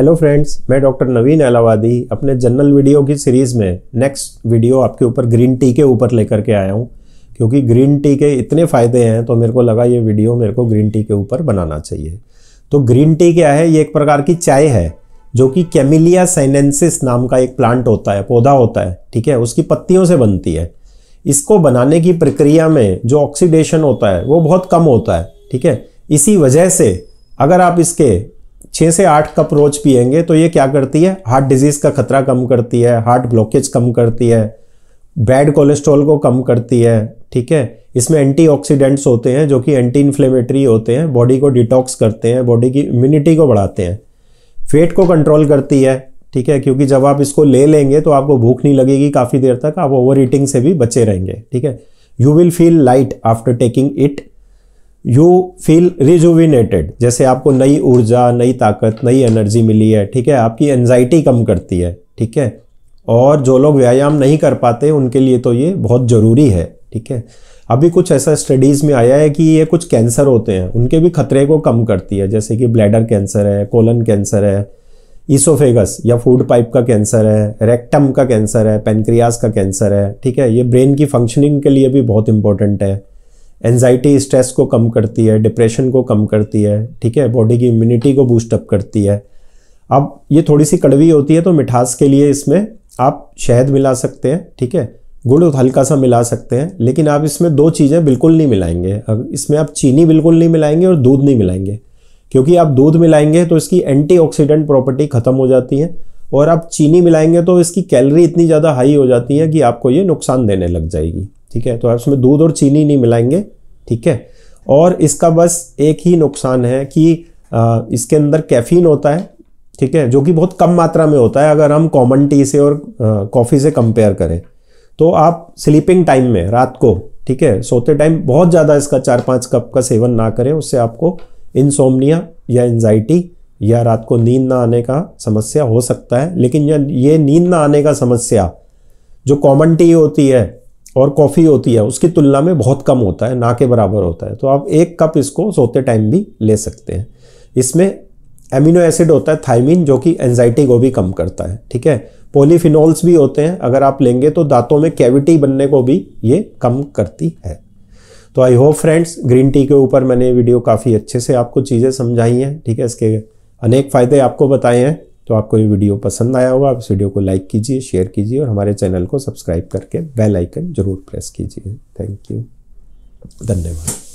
hello friends मैं doctor Naveen Alawadi अपने general video की सीरीज़ में नेक्स्ट वीडियो आपके ऊपर ग्रीन टी के ऊपर लेकर के आया हूँ क्योंकि ग्रीन टी के इतने फ़ायदे हैं तो मेरे को लगा ये वीडियो मेरे को ग्रीन टी के ऊपर बनाना चाहिए तो ग्रीन टी क्या है ये एक प्रकार की चाय है जो कि कैमिलिया साइनेंसिस नाम का एक प्लांट होता है पौधा होता है ठीक है उसकी पत्तियों से बनती है इसको बनाने की प्रक्रिया में जो ऑक्सीडेशन होता है वो बहुत कम होता है ठीक है इसी वजह से अगर आप इसके छः से आठ कप रोज पियेंगे तो ये क्या करती है हार्ट डिजीज़ का खतरा कम करती है हार्ट ब्लॉकेज कम करती है बैड कोलेस्ट्रॉल को कम करती है ठीक है इसमें एंटीऑक्सीडेंट्स होते हैं जो कि एंटी इन्फ्लेमेटरी होते हैं बॉडी को डिटॉक्स करते हैं बॉडी की इम्यूनिटी को बढ़ाते हैं फेट को कंट्रोल करती है ठीक है क्योंकि जब आप इसको ले लेंगे तो आपको भूख नहीं लगेगी काफ़ी देर तक आप ओवर ईटिंग से भी बचे रहेंगे ठीक है you will feel light after taking it you feel rejuvenated जैसे आपको नई ऊर्जा नई ताकत नई एनर्जी मिली है ठीक है आपकी एनजाइटी कम करती है ठीक है और जो लोग व्यायाम नहीं कर पाते उनके लिए तो ये बहुत ज़रूरी है ठीक है अभी कुछ ऐसा स्टडीज़ में आया है कि ये कुछ कैंसर होते हैं उनके भी खतरे को कम करती है जैसे कि ब्लैडर कैंसर है कोलन कैंसर है ईसोफेगस या फूड पाइप का कैंसर है रेक्टम का कैंसर है पेनक्रियाज का कैंसर है ठीक है ये ब्रेन की फंक्शनिंग के लिए भी बहुत इंपॉर्टेंट है एनजाइटी स्ट्रेस को कम करती है डिप्रेशन को कम करती है ठीक है बॉडी की इम्यूनिटी को बूस्टअप करती है अब ये थोड़ी सी कड़वी होती है तो मिठास के लिए इसमें आप शहद मिला सकते हैं ठीक है गुड़ तो हल्का सा मिला सकते हैं लेकिन आप इसमें दो चीज़ें बिल्कुल नहीं मिलाएंगे इसमें आप चीनी बिल्कुल नहीं मिलाएंगे और दूध नहीं मिलाएंगे क्योंकि आप दूध मिलाएंगे तो इसकी एंटीऑक्सीडेंट प्रॉपर्टी ख़त्म हो जाती है और आप चीनी मिलाएंगे तो इसकी कैलरी इतनी ज़्यादा हाई हो जाती है कि आपको ये नुकसान देने लग जाएगी ठीक है तो आप इसमें दूध और चीनी नहीं मिलाएंगे ठीक है और इसका बस एक ही नुकसान है कि आ, इसके अंदर कैफीन होता है ठीक है जो कि बहुत कम मात्रा में होता है अगर हम कॉमन टी से और कॉफ़ी से कंपेयर करें तो आप स्लीपिंग टाइम में रात को ठीक है सोते टाइम बहुत ज़्यादा इसका चार पाँच कप का सेवन ना करें उससे आपको इंसोमनिया या एनजाइटी या रात को नींद ना आने का समस्या हो सकता है लेकिन ये नींद ना आने का समस्या जो कॉमन टी होती है और कॉफ़ी होती है उसकी तुलना में बहुत कम होता है ना के बराबर होता है तो आप एक कप इसको सोते टाइम भी ले सकते हैं इसमें एमिनो एसिड होता है थाइमिन जो कि एनजाइटी को भी कम करता है ठीक है पोलीफिनोल्स भी होते हैं अगर आप लेंगे तो दांतों में कैविटी बनने को भी ये कम करती है तो I hope friends green tea के ऊपर मैंने वीडियो काफ़ी अच्छे से आपको चीज़ें समझाई हैं ठीक है इसके अनेक फ़ायदे आपको बताए हैं तो आपको ये वीडियो पसंद आया होगा आप इस वीडियो को लाइक कीजिए शेयर कीजिए और हमारे चैनल को सब्सक्राइब करके बेल आइकन जरूर प्रेस कीजिए थैंक यू धन्यवाद